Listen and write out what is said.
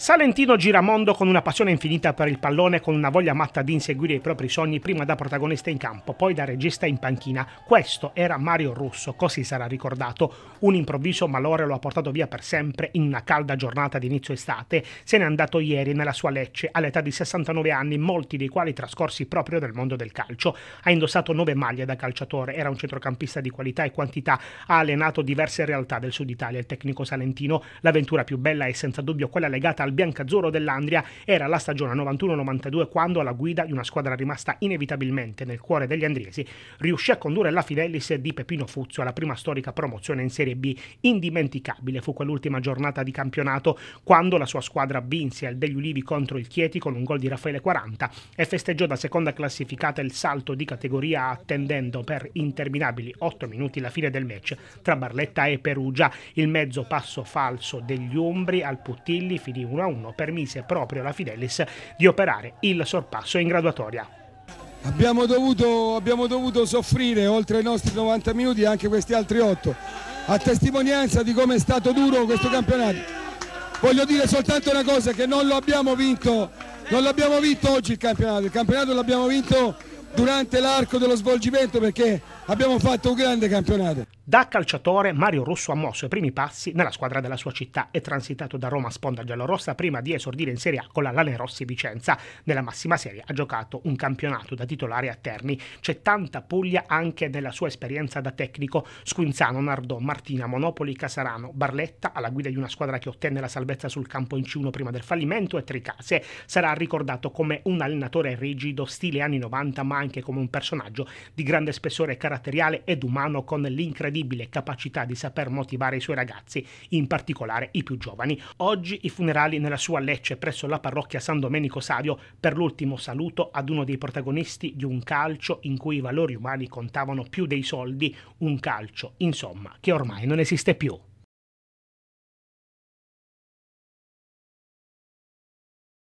Salentino Giramondo con una passione infinita per il pallone, con una voglia matta di inseguire i propri sogni prima da protagonista in campo, poi da regista in panchina. Questo era Mario Russo, così sarà ricordato. Un improvviso malore lo ha portato via per sempre in una calda giornata d'inizio estate. Se n'è andato ieri nella sua Lecce all'età di 69 anni, molti dei quali trascorsi proprio nel mondo del calcio. Ha indossato nove maglie da calciatore, era un centrocampista di qualità e quantità, ha allenato diverse realtà del sud Italia, il tecnico salentino. L'avventura più bella è senza dubbio quella legata alla al biancazzurro dell'Andria era la stagione 91-92 quando alla guida di una squadra rimasta inevitabilmente nel cuore degli andriesi riuscì a condurre la Fidelis di Pepino Fuzio alla prima storica promozione in Serie B indimenticabile fu quell'ultima giornata di campionato quando la sua squadra vinse al degli Ulivi contro il Chieti con un gol di Raffaele 40 e festeggiò da seconda classificata il salto di categoria attendendo per interminabili 8 minuti la fine del match tra Barletta e Perugia il mezzo passo falso degli Umbri al Putilli finì 1 1-1 permise proprio alla Fidelis di operare il sorpasso in graduatoria. Abbiamo dovuto, abbiamo dovuto soffrire oltre i nostri 90 minuti anche questi altri 8, a testimonianza di come è stato duro questo campionato. Voglio dire soltanto una cosa, che non lo abbiamo vinto, non l'abbiamo vinto oggi il campionato, il campionato l'abbiamo vinto durante l'arco dello svolgimento perché abbiamo fatto un grande campionato. Da calciatore Mario Russo ha mosso i primi passi nella squadra della sua città e transitato da Roma a sponda giallorossa prima di esordire in Serie A con la Rossi Vicenza. Nella massima serie ha giocato un campionato da titolare a Terni. C'è tanta Puglia anche nella sua esperienza da tecnico. Squinzano, Nardò, Martina, Monopoli, Casarano, Barletta alla guida di una squadra che ottenne la salvezza sul campo in C1 prima del fallimento e Tricase. Sarà ricordato come un allenatore rigido, stile anni 90 ma anche come un personaggio di grande spessore caratteriale ed umano con l'incredibile incredibile capacità di saper motivare i suoi ragazzi, in particolare i più giovani. Oggi i funerali nella sua Lecce presso la parrocchia San Domenico Savio per l'ultimo saluto ad uno dei protagonisti di un calcio in cui i valori umani contavano più dei soldi, un calcio, insomma, che ormai non esiste più.